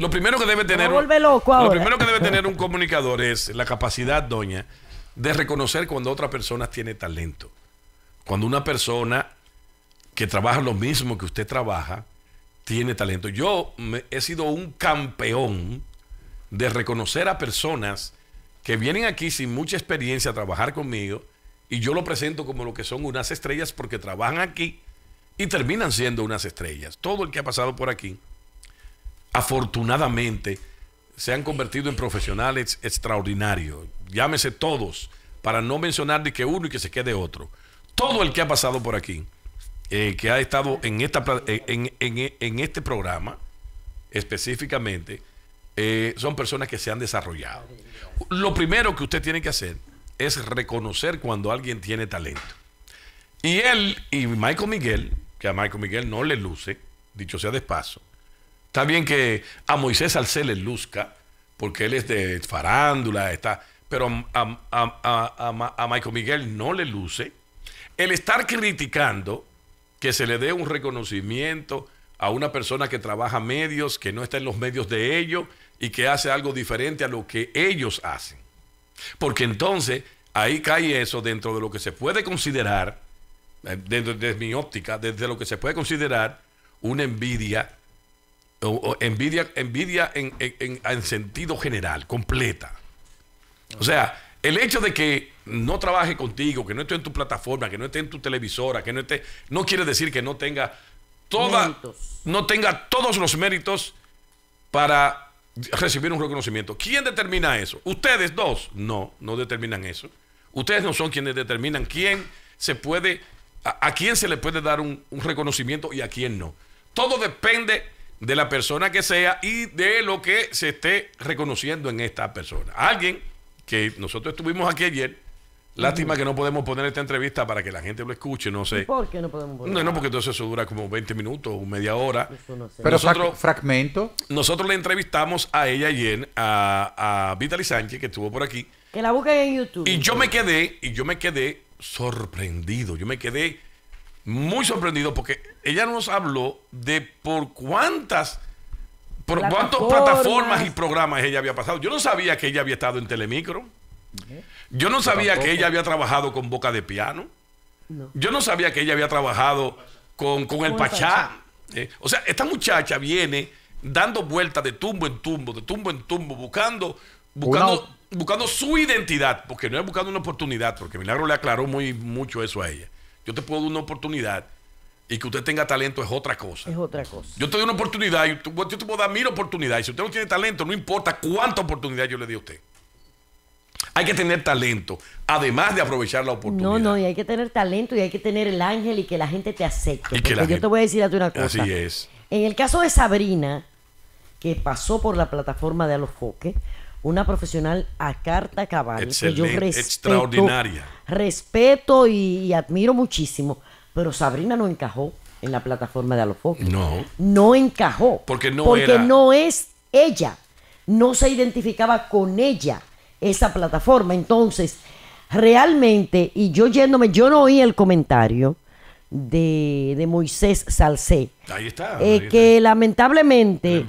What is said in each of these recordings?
lo primero que debe tener. primero que debe tener un comunicador es la capacidad, doña, de reconocer cuando otra persona tiene talento. Cuando una persona que trabaja lo mismo que usted trabaja tiene talento. Yo he sido un campeón de reconocer a personas que vienen aquí sin mucha experiencia a trabajar conmigo y yo lo presento como lo que son unas estrellas porque trabajan aquí y terminan siendo unas estrellas. Todo el que ha pasado por aquí afortunadamente, se han convertido en profesionales extraordinarios. Llámese todos, para no mencionar de que uno y que se quede otro. Todo el que ha pasado por aquí, eh, que ha estado en, eh, este programa específicamente, eh, son personas que se han desarrollado. Lo primero que usted tiene que hacer es reconocer cuando alguien tiene talento. Y él y Michael Miguel, que a Michael Miguel no le luce, dicho sea de Está bien que a Moisés al le luzca, porque él es de farándula, está, pero a, a, Michael Miguel no le luce. El estar criticando que se le dé un reconocimiento a una persona que trabaja medios, que no está en los medios de ellos y que hace algo diferente a lo que ellos hacen. Porque entonces ahí cae eso dentro de lo que se puede considerar, eh, dentro de mi óptica, desde lo que se puede considerar una envidia envidia, envidia en, sentido general, completa. O sea, el hecho de que no trabaje contigo, que no esté en tu plataforma, que no esté en tu televisora, que no esté, no quiere decir que no tenga toda, no tenga todos los méritos para recibir un reconocimiento. ¿Quién determina eso? Ustedes dos, no, no determinan eso. Ustedes no son quienes determinan quién se puede, a, quién se le puede dar un reconocimiento y a quién no. Todo depende de la persona que sea y de lo que se esté reconociendo en esta persona. Alguien que nosotros estuvimos aquí ayer, Lástima que no podemos poner esta entrevista para que la gente lo escuche, no sé. ¿Por qué no podemos poner? No, no, porque entonces eso dura como 20 minutos o media hora. Pero fragmento. Nosotros le entrevistamos a ella ayer, a, a Vitaly Sánchez, que estuvo por aquí. Que la busquen en YouTube. Y yo me quedé, y yo me quedé sorprendido. Yo me quedé muy sorprendido porque ella nos habló de por cuántas plataformas. plataformas y programas ella había pasado. Yo no sabía que ella había estado en Telemicro. Yo no sabía que ella había trabajado con Boca de Piano. Yo no sabía que ella había trabajado con, el Pachá. Eh, o sea, esta muchacha viene dando vueltas de tumbo en tumbo, de tumbo en tumbo, buscando, buscando, buscando su identidad, porque no es buscando una oportunidad, porque Milagro le aclaró muy mucho eso a ella. Yo te puedo dar una oportunidad y que usted tenga talento es otra cosa. Es otra cosa. Yo te doy una oportunidad, y yo te puedo dar mil oportunidades. Si usted no tiene talento, no importa cuánta oportunidad yo le dé a usted. Hay que tener talento, además de aprovechar la oportunidad. No, no, y hay que tener talento y hay que tener el ángel y que la gente te acepte. yo te voy a decir una cosa. Así es. En el caso de Sabrina, que pasó por la plataforma de Alofoque, una profesional a carta cabal. que yo respeto, extraordinaria. Respeto y, admiro muchísimo. Pero Sabrina no encajó en la plataforma de Alofoque. No. No encajó. Porque no Porque no es ella. No se identificaba con ella esa plataforma. Entonces, realmente, y yo yéndome, yo no oí el comentario de, de Moisés Salcé. Ahí está. ahí eh, está. que lamentablemente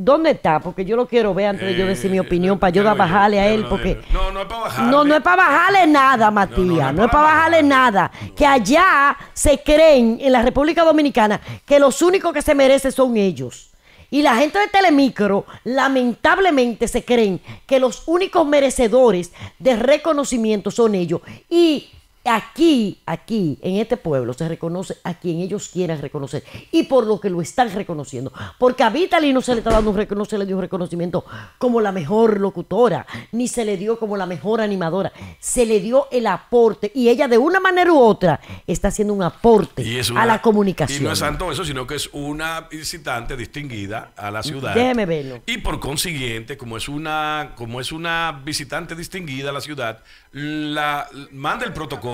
¿Dónde está? Porque yo lo quiero ver antes de yo decir mi eh, opinión para yo bajarle a él. porque no, no es para bajarle. No, no es para bajarle nada, Matías. No, es para bajarle nada. Que allá se creen en la República Dominicana que los únicos que se merecen son ellos. Y la gente de Telemicro, lamentablemente, se creen que los únicos merecedores de reconocimiento son ellos. Y aquí, aquí, en este pueblo, se reconoce a quien ellos quieran reconocer y por lo que lo están reconociendo. Porque a Vitaly no se le está dando le dio reconocimiento como la mejor locutora, ni se le dio como la mejor animadora. Se le dio el aporte y ella de una manera u otra está haciendo un aporte a la comunicación. Y no es tanto eso, sino que es una visitante distinguida a la mm, ciudad. Déjeme verlo. Y por consiguiente, como es una, como es una visitante distinguida a la ciudad, manda el protocolo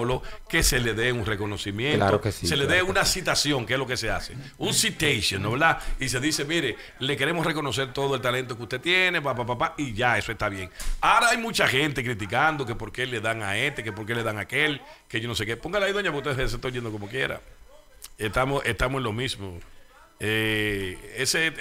que se le dé un reconocimiento, se le dé una citación, que es lo que se hace, un citation, ¿no Y se dice, mire, le queremos reconocer todo el talento que usted tiene, papá, papá, y ya, eso está bien. Ahora hay mucha gente criticando que por qué le dan a este, que por qué le dan a aquel, que yo no sé qué. Póngala ahí, doña, porque usted se están yendo como quiera. Estamos, estamos en lo mismo. Eh, ese,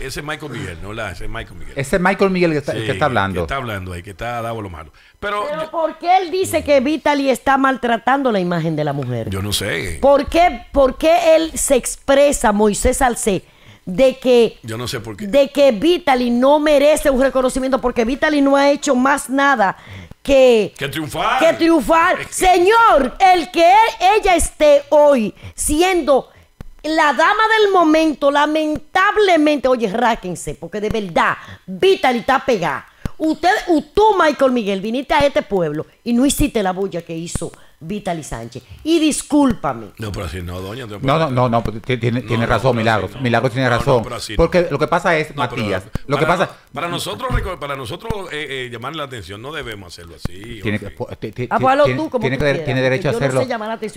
ese, Michael Miguel, ¿no? La, ese Michael Miguel. Ese Michael Miguel que está, que está hablando. Que está hablando ahí, que está dado lo malo. Pero, ¿por qué él dice que Vitaly está maltratando la imagen de la mujer? Yo no sé. ¿Por qué, por él se expresa, Moisés Salcé, de que. Yo no sé por qué. De que Vitaly no merece un reconocimiento porque Vitaly no ha hecho más nada que, que, triunfar. Que triunfar. Señor, el que ella esté hoy siendo la dama del momento, lamentablemente, oye, ráquense, porque de verdad, vitalita está pegada. Usted, tú, Michael Miguel, viniste a este pueblo y no hiciste la bulla que hizo Vitali Sánchez. Y discúlpame. No, pero así no, doña. No, no, no, pues, no, tiene, razón, Milagros. Milagros tiene razón. Porque lo que pasa es, Matías, lo que pasa... Para nosotros, para nosotros eh, eh, llamar la atención no debemos hacerlo así. Tiene, ah, pues tú como tiene derecho a hacerlo.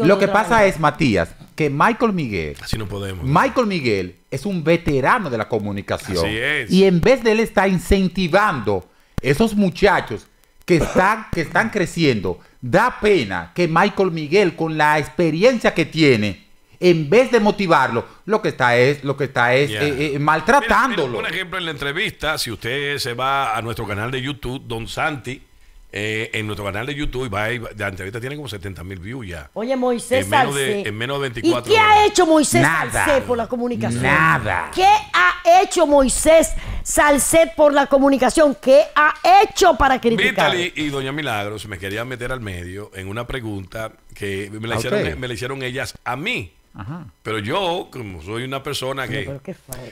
lo que pasa es, Matías, que Michael Miguel... Así no podemos. Michael Miguel es un veterano de la comunicación. Así es. Y en vez de él está incentivando esos muchachos que están, que están creciendo Da pena que Michael Miguel, con la experiencia que tiene, en vez de motivarlo, lo que está es, lo que está es eh, eh, maltratándolo. por ejemplo, en la entrevista, si usted se va a nuestro canal de YouTube, Don Santi, eh, en nuestro canal de YouTube, va la entrevista tiene como 70 mil views ya. Oye, Moisés en menos en menos de 24 ¿Y qué ha hecho Moisés Salced por la comunicación? Nada. ¿Qué ha hecho Moisés Salced por la comunicación? ¿Qué ha hecho para criticar? Vitaly y Doña Milagros me querían meter al medio en una pregunta que me la, hicieron, ellas a mí. Pero yo, como soy una persona que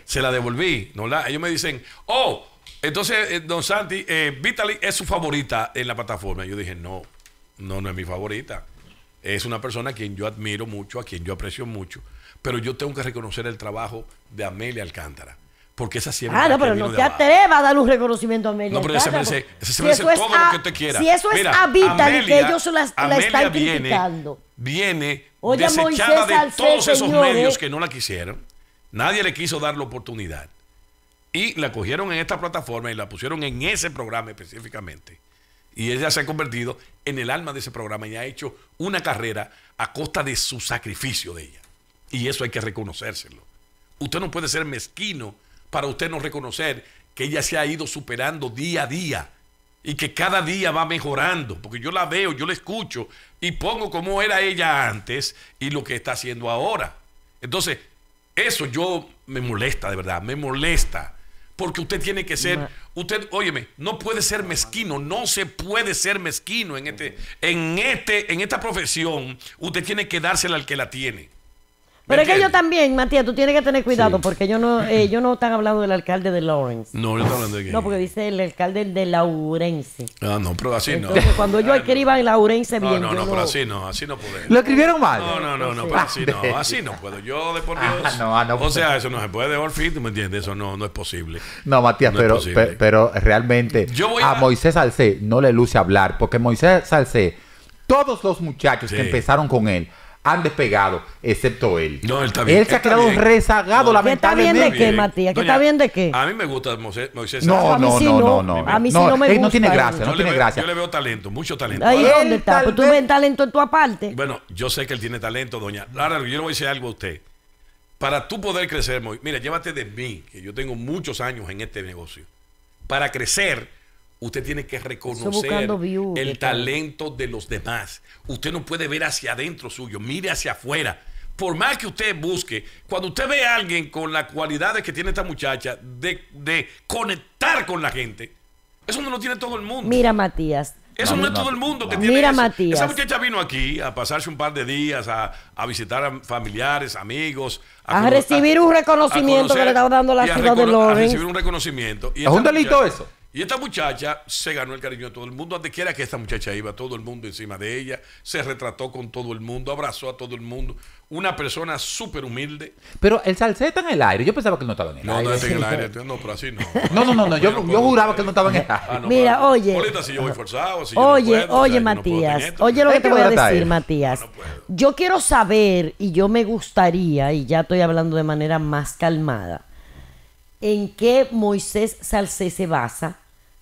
se la devolví, no ellos me dicen, oh, entonces, eh, don Santi, eh, Vitaly es su favorita en la plataforma. Yo dije, no, no, no es mi favorita. Es una persona a quien yo admiro mucho, a quien yo aprecio mucho, pero yo tengo que reconocer el trabajo de Amelia Alcántara. Porque esa siempre. Ah, no, pero no te atrevas a dar un reconocimiento a Amelia. No, pero se merece, todo lo que usted quiera. Si eso es a Vitaly, que ellos la, están viene, criticando. Viene Oye, desechada Moisés de todos esos medios eh. que no la quisieron. Nadie le quiso dar la oportunidad. Y la cogieron en esta plataforma y la pusieron en ese programa específicamente. Y ella se ha convertido en el alma de ese programa y ha hecho una carrera a costa de su sacrificio de ella. Y eso hay que reconocérselo. Usted no puede ser mezquino para usted no reconocer que ella se ha ido superando día a día y que cada día va mejorando, porque yo la veo, yo la escucho y pongo cómo era ella antes y lo que está haciendo ahora. Entonces, eso yo me molesta de verdad, me molesta porque usted tiene que ser, usted, óyeme, no puede ser mezquino, no se puede ser mezquino en este, en este, en esta profesión, usted tiene que dársela al que la tiene. Pero es que yo también, Matías, tú tienes que tener cuidado porque yo no, eh, yo no están hablando del alcalde de Lawrence. No, yo estoy hablando de quién. No, porque dice el alcalde de Laurence Ah, no, pero así no. Cuando yo ah, escriba en Laurence bien. No, no, no, pero así no, así no puede. ¿Lo escribieron mal? No, no, no, no, pero así no, así no puedo. Yo de por ah, Dios. Ah, no, no, o sea, eso no se puede, devolver, ¿tú me entiendes? Eso no, no es posible. No, Matías, pero, realmente a... Moisés Salcé no le luce hablar porque Moisés Salcé, todos los muchachos que empezaron con él han despegado, excepto él. No, él está bien. Él se ha quedado rezagado, lamentablemente. ¿Qué está bien de qué, Matías? ¿Qué está bien de qué? A mí me gusta Moisés. Moisés no, no, no, no, A mí sí no, me gusta. Él no tiene gracia, no tiene gracia. Yo le veo talento, mucho talento. Ahí dónde está. Pues tú ves talento en tu aparte. Bueno, yo sé que él tiene talento, Doña. Lara, yo le voy a decir algo a usted. Para tú poder crecer, mira, llévate de mí, que yo tengo muchos años en este negocio. Para crecer Usted tiene que reconocer el talento de los demás. Usted no puede ver hacia adentro suyo, mire hacia afuera. Por más que usted busque, cuando usted ve a alguien con las cualidades que tiene esta muchacha de, de conectar con la gente, eso no lo tiene todo el mundo. Mira, Matías, eso no, es todo el mundo que tiene. Mira, Matías. Esa muchacha vino aquí a pasarse un par de días, a, visitar a familiares, amigos. A, recibir un reconocimiento que le estaba dando la ciudad de Lorenz. A recibir un reconocimiento. ¿Es un delito eso? Y esta muchacha se ganó el cariño de todo el mundo. que era que esta muchacha iba, todo el mundo encima de ella, se retrató con todo el mundo, abrazó a todo el mundo. Una persona súper humilde. Pero el salseta en el aire. Yo pensaba que no estaba en el aire. No, no en el aire. No, no. no, no, Yo, pues, juraba que no estaba en el aire. Mira, oye. oye, oye, Matías. oye lo que te voy a decir, eh. Matías. yo quiero saber, y yo me gustaría, y ya estoy hablando de manera más calmada en qué Moisés Salcé se basa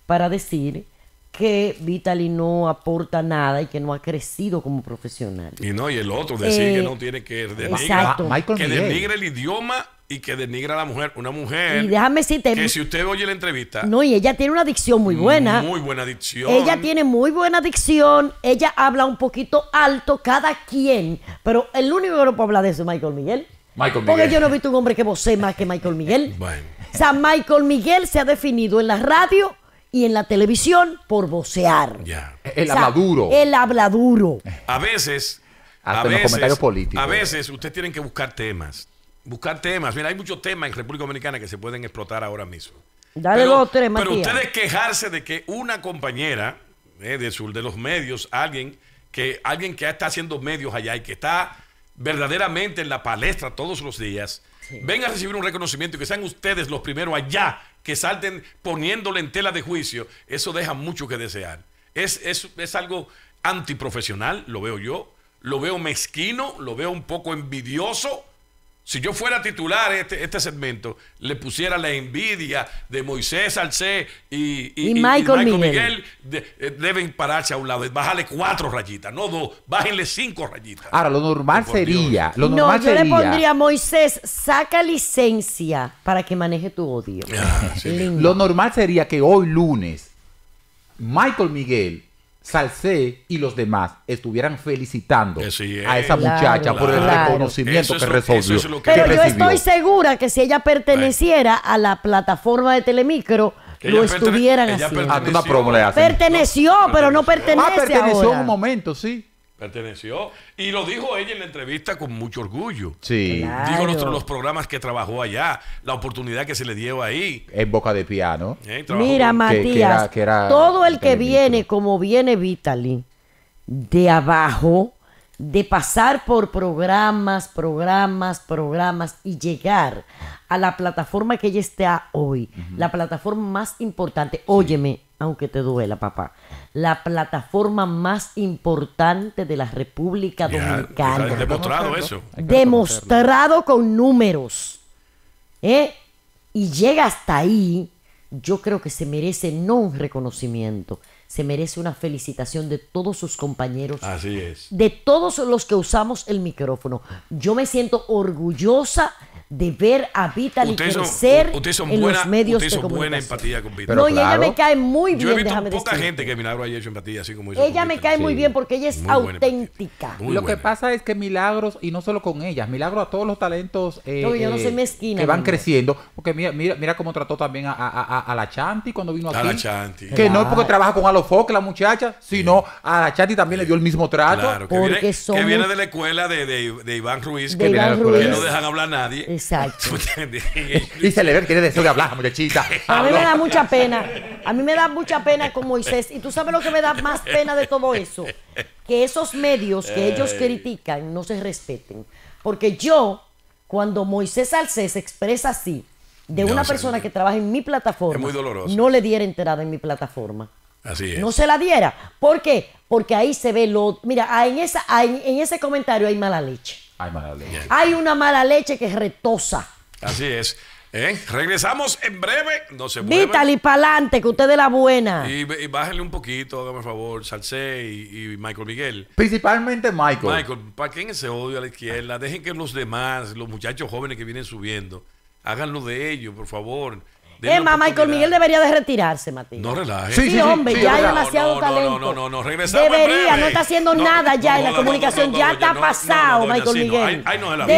para decir que Vitali no aporta nada y que no ha crecido como profesional. Y no, y el otro decir que eh, no tiene que denigrar, ah, que denigre el idioma y que denigra a la mujer, una mujer. Y déjame decirte, que si usted oye la entrevista. No, y ella tiene una dicción muy buena. Muy buena dicción. Ella tiene muy buena dicción, ella habla un poquito alto cada quien, pero el único que no puede hablar de eso es Michael Miguel. Michael Miguel. Porque yo no he visto un hombre que voce más que Michael Miguel. bueno. San Michael Miguel se ha definido en la radio y en la televisión por vocear. El habladuro. El habladuro. A veces. a veces, A veces ustedes tienen que buscar temas. Buscar temas. Mira, hay muchos temas en República Dominicana que se pueden explotar ahora mismo. Dale los dos, tres, Pero ustedes quejarse de que una compañera eh, de, sur, de los medios, alguien que, alguien que está haciendo medios allá y que está verdaderamente en la palestra todos los días, venga a recibir un reconocimiento y que sean ustedes los primeros allá que salten poniéndole en tela de juicio. Eso deja mucho que desear. Es, es, es algo antiprofesional, lo veo yo. Lo veo mezquino, lo veo un poco envidioso si yo fuera titular este, este segmento, le pusiera la envidia de Moisés Salcé y, y, Michael Miguel. Eh, deben pararse a un lado. Bájale cuatro rayitas, no dos. Bájenle cinco rayitas. Ahora, lo normal sería. no, yo le pondría a Moisés, saca licencia para que maneje tu odio. Ah, lo normal sería que hoy lunes, Michael Miguel Salcé y los demás estuvieran felicitando a esa muchacha por el reconocimiento que resolvió. Pero yo estoy segura que si ella perteneciera a la plataforma de Telemicro, lo estuvieran haciendo. Ah, perteneció, pero no pertenece ah, perteneció un momento, sí. Perteneció. Y lo dijo ella en la entrevista con mucho orgullo. Sí. Dijo los, programas que trabajó allá, la oportunidad que se le dio ahí. En boca de piano. Eh, Mira, Matías, todo el que viene, como viene Vitaly, de abajo, de pasar por programas, programas, programas y llegar a la plataforma que ella está hoy, la plataforma más importante. Óyeme, aunque te duela, papá, la plataforma más importante de la República Dominicana. demostrado eso. Demostrado con números. ¿eh? Y llega hasta ahí, yo creo que se merece no un reconocimiento, se merece una felicitación de todos sus compañeros. Así es. De todos los que usamos el micrófono. Yo me siento orgullosa de ver a Vital y crecer son, son en buena, los medios de son buena empatía con Vitaly. no, y ella me cae muy bien, Yo he poca gente que Milagro haya hecho empatía, así como Ella me cae muy bien porque ella es auténtica. Lo que pasa es que Milagros, y no solo con ella, Milagro a todos los talentos eh, eh, que van creciendo, porque mira, mira, mira cómo trató también a, a, a, la Chanti cuando vino aquí. A la Chanti. Que no es porque trabaja con Alofoque la muchacha, sino a la Chanti también le dio el mismo trato. que, viene, de la escuela de, de, de Iván Ruiz, que, Iván Ruiz. que no dejan hablar a nadie. Exacto. y se le ve que tiene de de hablar, muchachita. A mí me da mucha pena. A mí me da mucha pena con Moisés. Y tú sabes lo que me da más pena de todo eso. Que esos medios que ellos critican no se respeten. Porque yo, cuando Moisés Alcés expresa así, de una persona que trabaja en mi plataforma, no le diera enterada en mi plataforma. Así es. No se la diera. ¿Por qué? Porque ahí se ve lo. Mira, en, esa, en ese comentario hay mala leche. Hay una mala leche que es retosa. Así es. ¿Eh? Regresamos en breve. No se mueve. Vítale y pa'lante, que usted es la buena. Y, bájale un poquito, hágame favor, Salcé y, Michael Miguel. Principalmente Michael. Michael, ¿para quién ese odio a la izquierda? Dejen que los demás, los muchachos jóvenes que vienen subiendo, háganlo de ellos, por favor. Emma, Michael Miguel debería de retirarse, Matías. No relaje. Sí, hombre, ya hay demasiado talento. No, no, no, no, Debería, no está haciendo nada ya en la comunicación. ya está pasado, Michael Miguel.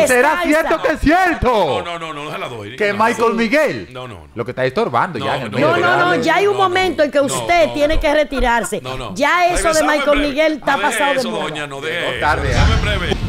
¿Será cierto que es cierto? No, no, no, no se la doy. Que Michael Miguel. Lo que está estorbando ya en el No, no, no, ya hay un momento en que usted tiene que retirarse. No, no. Ya eso de Michael Miguel está pasado de moda. No, tarde. Dame breve.